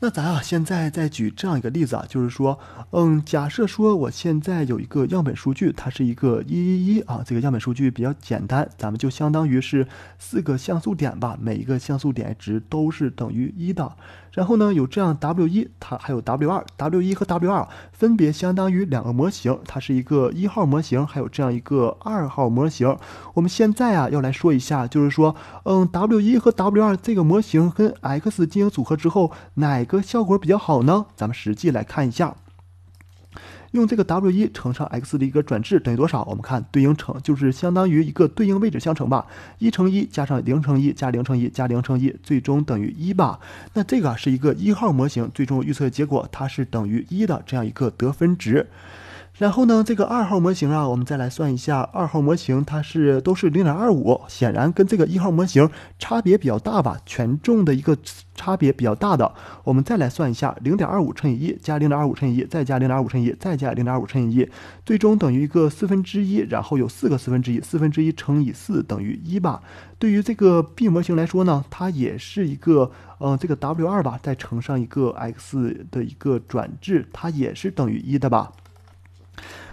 那咱啊，现在再举这样一个例子啊，就是说，嗯，假设说我现在有一个样本数据，它是一个一一一啊，这个样本数据比较简单，咱们就相当于是四个像素点吧，每一个像素点值都是等于一的。然后呢，有这样 W 一，它还有 W 二，W 一和 W 二分别相当于两个模型，它是一个一号模型，还有这样一个二号模型。我们现在啊，要来说一下，就是说，嗯，W 一和 W 二这个模型跟 X 进行组合之后，哪？个效果比较好呢？咱们实际来看一下，用这个 W 一乘上 X 的一个转置等于多少？我们看对应乘就是相当于一个对应位置相乘吧，一乘一加上零乘一加零乘一加零乘一，最终等于一吧？那这个是一个一号模型最终预测结果，它是等于一的这样一个得分值。然后呢，这个二号模型啊，我们再来算一下，二号模型它是都是零点二五，显然跟这个一号模型差别比较大吧，权重的一个差别比较大的。我们再来算一下，零点二五乘以一加零点二五乘以一再加零点二五乘以一再加零点二五乘以一，最终等于一个四分之一，然后有四个四分之一，四分之一乘以四等于一吧。对于这个 B 模型来说呢，它也是一个呃这个 W 二吧，再乘上一个 X 的一个转置，它也是等于一的吧。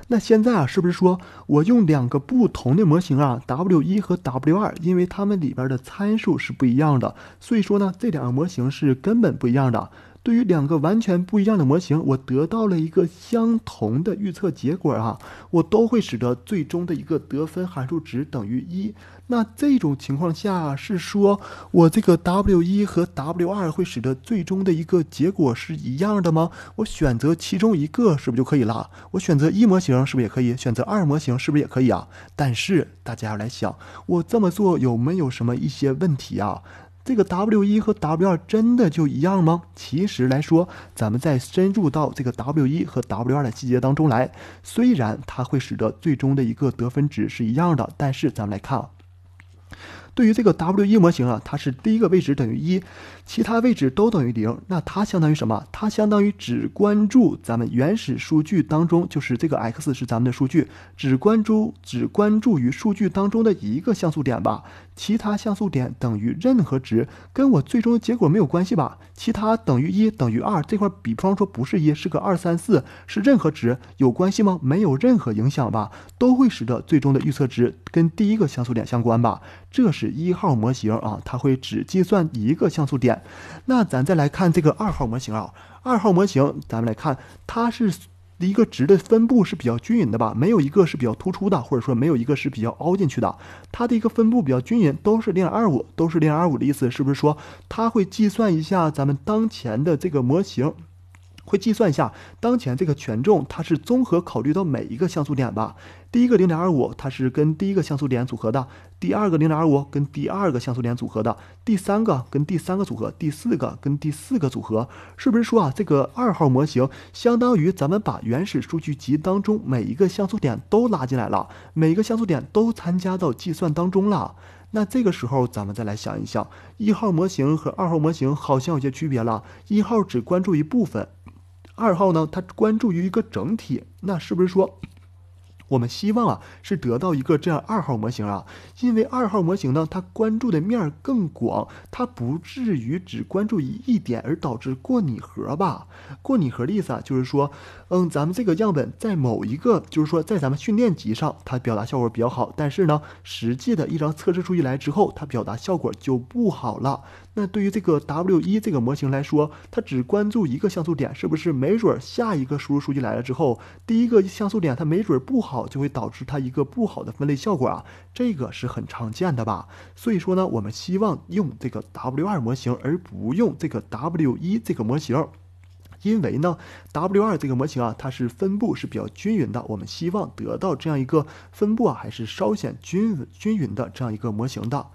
那现在啊，是不是说我用两个不同的模型啊，W 一和 W 二，因为它们里边的参数是不一样的，所以说呢，这两个模型是根本不一样的。对于两个完全不一样的模型，我得到了一个相同的预测结果啊，我都会使得最终的一个得分函数值等于一。那这种情况下是说我这个 W 一和 W 二会使得最终的一个结果是一样的吗？我选择其中一个是不是就可以了？我选择一模型是不是也可以？选择二模型是不是也可以啊？但是大家要来想，我这么做有没有什么一些问题啊？这个 W 一和 W 二真的就一样吗？其实来说，咱们再深入到这个 W 一和 W 二的细节当中来，虽然它会使得最终的一个得分值是一样的，但是咱们来看，啊，对于这个 W 一模型啊，它是第一个位置等于一，其他位置都等于零，那它相当于什么？它相当于只关注咱们原始数据当中，就是这个 x 是咱们的数据，只关注只关注于数据当中的一个像素点吧。其他像素点等于任何值，跟我最终结果没有关系吧？其他等于一等于二这块，比方说不是一，是个二三四，是任何值有关系吗？没有任何影响吧？都会使得最终的预测值跟第一个像素点相关吧？这是一号模型啊，它会只计算一个像素点。那咱再来看这个二号模型啊，二号模型咱们来看，它是。一个值的分布是比较均匀的吧，没有一个是比较突出的，或者说没有一个是比较凹进去的，它的一个分布比较均匀，都是零点二五，都是零点二五的意思，是不是说它会计算一下咱们当前的这个模型？会计算一下当前这个权重，它是综合考虑到每一个像素点吧。第一个零点二五，它是跟第一个像素点组合的；第二个零点二五跟第二个像素点组合的；第三个跟第三个组合，第四个跟第四个组合，是不是说啊，这个二号模型相当于咱们把原始数据集当中每一个像素点都拉进来了，每一个像素点都参加到计算当中了？那这个时候咱们再来想一想，一号模型和二号模型好像有些区别了，一号只关注一部分。二号呢，它关注于一个整体，那是不是说，我们希望啊是得到一个这样二号模型啊？因为二号模型呢，它关注的面儿更广，它不至于只关注一一点而导致过拟合吧？过拟合的意思啊，就是说，嗯，咱们这个样本在某一个，就是说在咱们训练集上它表达效果比较好，但是呢，实际的一张测试数据来之后，它表达效果就不好了。那对于这个 W 一这个模型来说，它只关注一个像素点，是不是没准下一个输入数据来了之后，第一个像素点它没准不好，就会导致它一个不好的分类效果啊？这个是很常见的吧？所以说呢，我们希望用这个 W 二模型，而不用这个 W 一这个模型，因为呢 W 二这个模型啊，它是分布是比较均匀的，我们希望得到这样一个分布啊，还是稍显均均匀的这样一个模型的。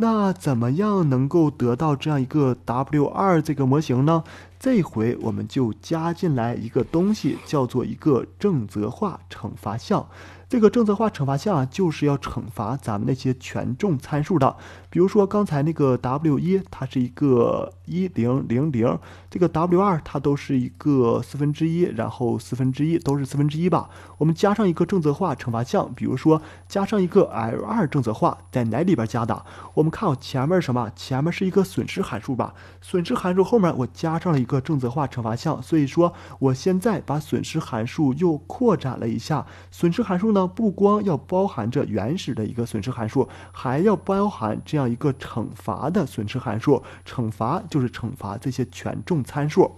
那怎么样能够得到这样一个 W 二这个模型呢？这回我们就加进来一个东西，叫做一个正则化惩罚项。这个正则化惩罚项啊，就是要惩罚咱们那些权重参数的。比如说刚才那个 W 一，它是一个一零零零，这个 W 二它都是一个四分之一，然后四分之一都是四分之一吧。我们加上一个正则化惩罚项，比如说加上一个 L 二正则化，在哪里边加的？我们看我前面什么？前面是一个损失函数吧。损失函数后面我加上了一。个正则化惩罚项，所以说我现在把损失函数又扩展了一下。损失函数呢，不光要包含着原始的一个损失函数，还要包含这样一个惩罚的损失函数。惩罚就是惩罚这些权重参数，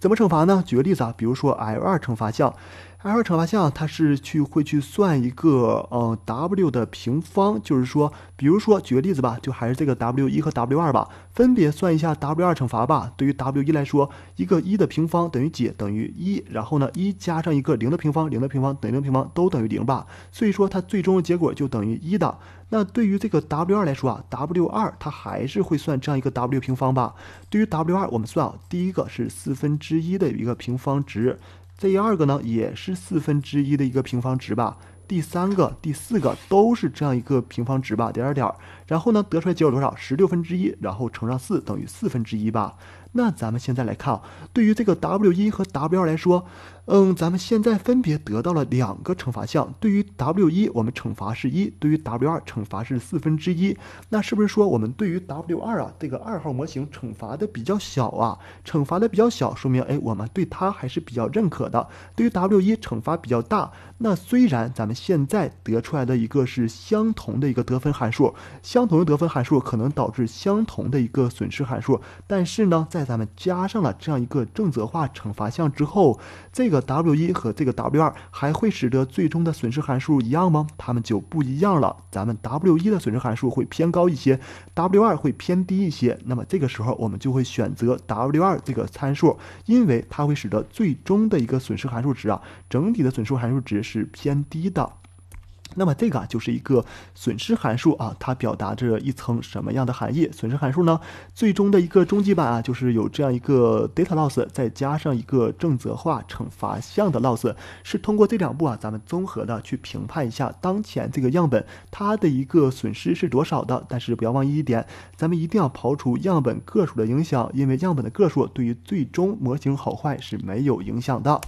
怎么惩罚呢？举个例子啊，比如说 L 二惩罚项。二号惩罚项，它是去会去算一个，嗯，W 的平方，就是说，比如说举个例子吧，就还是这个 W 一和 W 二吧，分别算一下 W 二惩罚吧。对于 W 一来说，一个一的平方等于几？等于一。然后呢，一加上一个零的平方，零的平方等于零平方，都等于零吧。所以说它最终的结果就等于一的。那对于这个 W 二来说啊，W 二它还是会算这样一个 W 平方吧。对于 W 二，我们算啊，第一个是四分之一的一个平方值。第二个呢，也是四分之一的一个平方值吧。第三个、第四个都是这样一个平方值吧。点点点，然后呢，得出来结果多少？十六分之一，然后乘上四，等于四分之一吧。那咱们现在来看啊，对于这个 W 一和 W 二来说，嗯，咱们现在分别得到了两个惩罚项。对于 W 一，我们惩罚是一；对于 W 二，惩罚是四分之一。那是不是说我们对于 W 二啊，这个二号模型惩罚的比较小啊？惩罚的比较小，说明哎，我们对它还是比较认可的。对于 W 一，惩罚比较大。那虽然咱们现在得出来的一个是相同的一个得分函数，相同的得分函数可能导致相同的一个损失函数，但是呢，在在咱们加上了这样一个正则化惩罚项之后，这个 W 一和这个 W 二还会使得最终的损失函数一样吗？它们就不一样了。咱们 W 一的损失函数会偏高一些，W 二会偏低一些。那么这个时候，我们就会选择 W 二这个参数，因为它会使得最终的一个损失函数值啊，整体的损失函数值是偏低的。那么这个啊就是一个损失函数啊，它表达着一层什么样的含义？损失函数呢，最终的一个终极版啊，就是有这样一个 data loss，再加上一个正则化惩罚项的 loss，是通过这两步啊，咱们综合的去评判一下当前这个样本它的一个损失是多少的。但是不要忘记一点，咱们一定要刨除样本个数的影响，因为样本的个数对于最终模型好坏是没有影响的。